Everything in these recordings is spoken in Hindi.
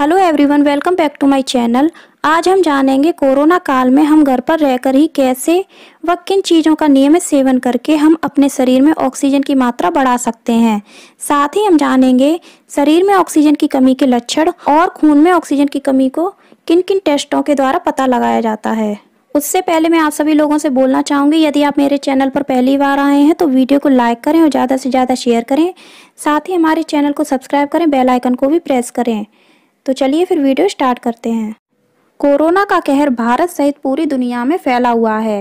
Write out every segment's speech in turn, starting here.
hello everyone welcome back to my channel आज हम जानेंगे कोरोना काल में हम घर पर रहकर ही कैसे व किन चीज़ों का नियमित सेवन करके हम अपने शरीर में ऑक्सीजन की मात्रा बढ़ा सकते हैं साथ ही हम जानेंगे शरीर में ऑक्सीजन की कमी के लक्षण और खून में ऑक्सीजन की कमी को किन किन टेस्टों के द्वारा पता लगाया जाता है उससे पहले मैं आप सभी लोगों से बोलना चाहूँगी यदि आप मेरे चैनल पर पहली बार आए हैं तो वीडियो को लाइक करें और ज़्यादा से ज़्यादा शेयर करें साथ ही हमारे चैनल को सब्सक्राइब करें बेल आइकन को भी प्रेस करें तो चलिए फिर वीडियो स्टार्ट करते हैं कोरोना का कहर भारत सहित पूरी दुनिया में फैला हुआ है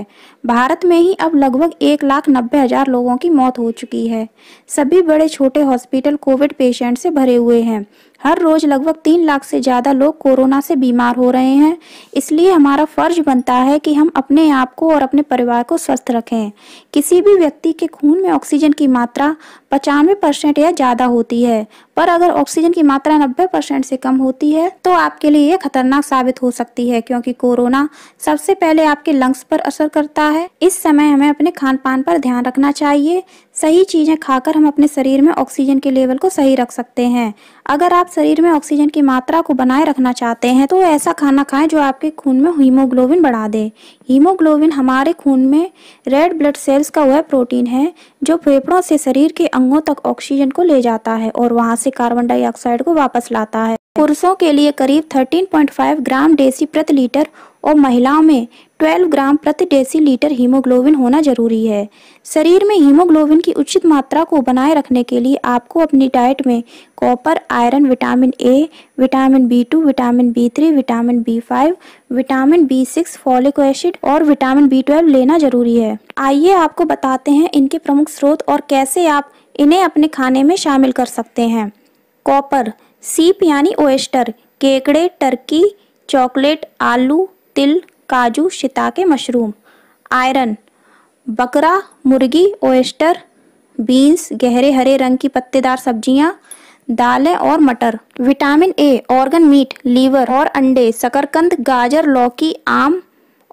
भारत में ही अब लगभग एक लाख नब्बे हज़ार लोगों की मौत हो चुकी है सभी बड़े छोटे हॉस्पिटल कोविड पेशेंट से भरे हुए हैं हर रोज लगभग तीन लाख से ज़्यादा लोग कोरोना से बीमार हो रहे हैं इसलिए हमारा फर्ज बनता है कि हम अपने आप को और अपने परिवार को स्वस्थ रखें किसी भी व्यक्ति के खून में ऑक्सीजन की मात्रा पचानवे परसेंट या ज़्यादा होती है पर अगर ऑक्सीजन की मात्रा नब्बे परसेंट से कम होती है तो आपके लिए ये खतरनाक साबित हो सकती है क्योंकि कोरोना सबसे पहले आपके लंग्स पर असर करता है इस समय हमें अपने खान पान पर ध्यान रखना चाहिए सही चीज़ें खाकर हम अपने शरीर में ऑक्सीजन के लेवल को सही रख सकते हैं अगर आप शरीर में ऑक्सीजन की मात्रा को बनाए रखना चाहते हैं तो ऐसा खाना खाएं जो आपके खून में हीमोग्लोबिन बढ़ा दे हीमोग्लोबिन हमारे खून में रेड ब्लड सेल्स का वह प्रोटीन है जो फेफड़ों से शरीर के अंगों तक ऑक्सीजन को ले जाता है और वहाँ से कार्बन डाइऑक्साइड को वापस लाता है पुरुषों के लिए करीब 13.5 ग्राम डेसी प्रति लीटर और महिलाओं में 12 ग्राम प्रति डेसीलीटर हीमोग्लोबिन होना जरूरी है शरीर में हीमोग्लोबिन की उचित मात्रा को बनाए रखने के लिए आपको अपनी डाइट में copper iron vitamin A vitamin B two vitamin B three vitamin B five vitamin B six folic acid और विटामिन बी ट्वेल्व लेना जरूरी है आइए आपको बताते हैं इनके प्रमुख स्रोत और कैसे आप इन्हें अपने खाने में शामिल कर सकते हैं कॉपर सीप यानी ओएस्टर केकड़े टर्की चॉकलेट आलू तिल काजू शिताके मशरूम आयरन बकरा मुर्गी ओएस्टर बीन्स गहरे हरे रंग की पत्तेदार सब्जियाँ दालें और मटर vitamin A organ meat liver और अंडे शकरकंद गाजर लौकी आम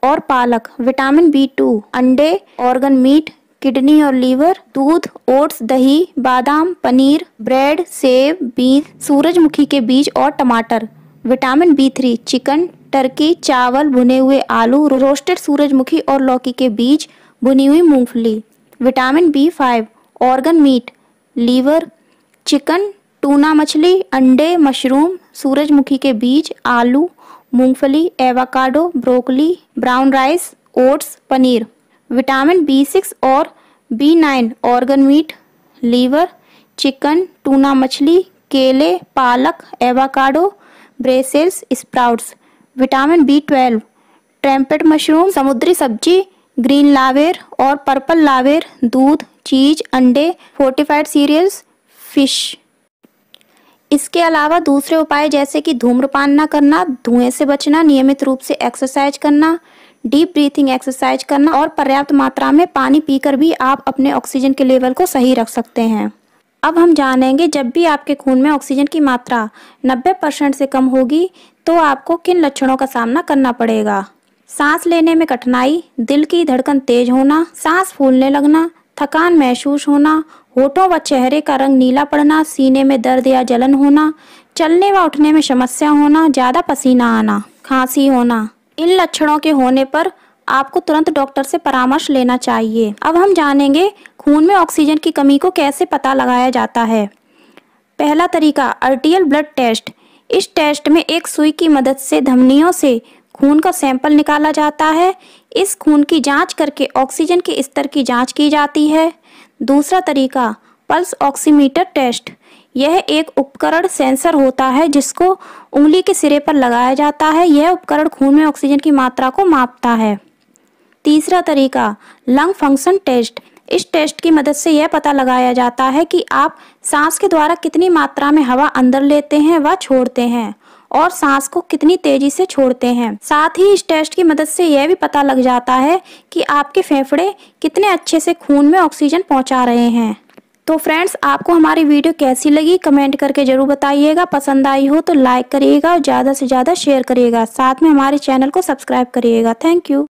और पालक विटामिन बी टू अंडे ऑर्गन मीट किडनी और लीवर दूध ओट्स दही बादाम पनीर ब्रेड सेब बीज सूरजमुखी के बीज और टमाटर vitamin B three chicken turkey चावल भुने हुए आलू रोस्टेड सूरजमुखी और लौकी के बीज भुनी हुई मूंगफली vitamin B five organ meat liver chicken tuna मछली अंडे मशरूम सूरजमुखी के बीज आलू मूंगफली avocado broccoli brown rice oats पनीर विटामिन बी सिक्स और B nine organ meat liver chicken tuna मछली केले पालक avocado Brussels sprouts vitamin B twelve trumpet mushroom समुद्री सब्जी ग्रीन लावेर और पर्पल लावेर दूध चीज अंडे फोर्टिफाइड सीरियल्स फिश इसके अलावा दूसरे उपाय जैसे कि धूम्रपान ना करना धुएं से बचना नियमित रूप से एक्सरसाइज करना डीप ब्रीथिंग एक्सरसाइज करना और पर्याप्त मात्रा में पानी पीकर भी आप अपने ऑक्सीजन के लेवल को सही रख सकते हैं अब हम जानेंगे जब भी आपके खून में ऑक्सीजन की मात्रा 90 परसेंट से कम होगी तो आपको किन लक्षणों का सामना करना पड़ेगा सांस लेने में कठिनाई दिल की धड़कन तेज होना सांस फूलने लगना थकान महसूस होना होठों व चेहरे का रंग नीला पड़ना सीने में दर्द या जलन होना चलने व उठने में समस्या होना ज़्यादा पसीना आना खांसी होना इन लक्षणों के होने पर आपको तुरंत डॉक्टर से परामर्श लेना चाहिए अब हम जानेंगे खून में ऑक्सीजन की कमी को कैसे पता लगाया जाता है पहला तरीका आर्टियल ब्लड टेस्ट इस टेस्ट में एक सुई की मदद से धमनियों से खून का सैंपल निकाला जाता है इस खून की जांच करके ऑक्सीजन के स्तर की जांच की जाती है दूसरा तरीका पल्स ऑक्सीमीटर टेस्ट यह एक उपकरण सेंसर होता है जिसको उंगली के सिरे पर लगाया जाता है यह उपकरण खून में ऑक्सीजन की मात्रा को मापता है तीसरा तरीका लंग फंक्शन टेस्ट इस टेस्ट की मदद से यह पता लगाया जाता है कि आप सांस के द्वारा कितनी मात्रा में हवा अंदर लेते हैं व छोड़ते हैं और सांस को कितनी तेजी से छोड़ते हैं साथ ही इस टेस्ट की मदद से यह भी पता लग जाता है कि आपके फेफड़े कितने अच्छे से खून में ऑक्सीजन पहुंचा रहे हैं तो फ्रेंड्स आपको हमारी वीडियो कैसी लगी कमेंट करके ज़रूर बताइएगा पसंद आई हो तो लाइक करिएगा और ज़्यादा से ज़्यादा शेयर करिएगा साथ में हमारे चैनल को सब्सक्राइब करिएगा थैंक यू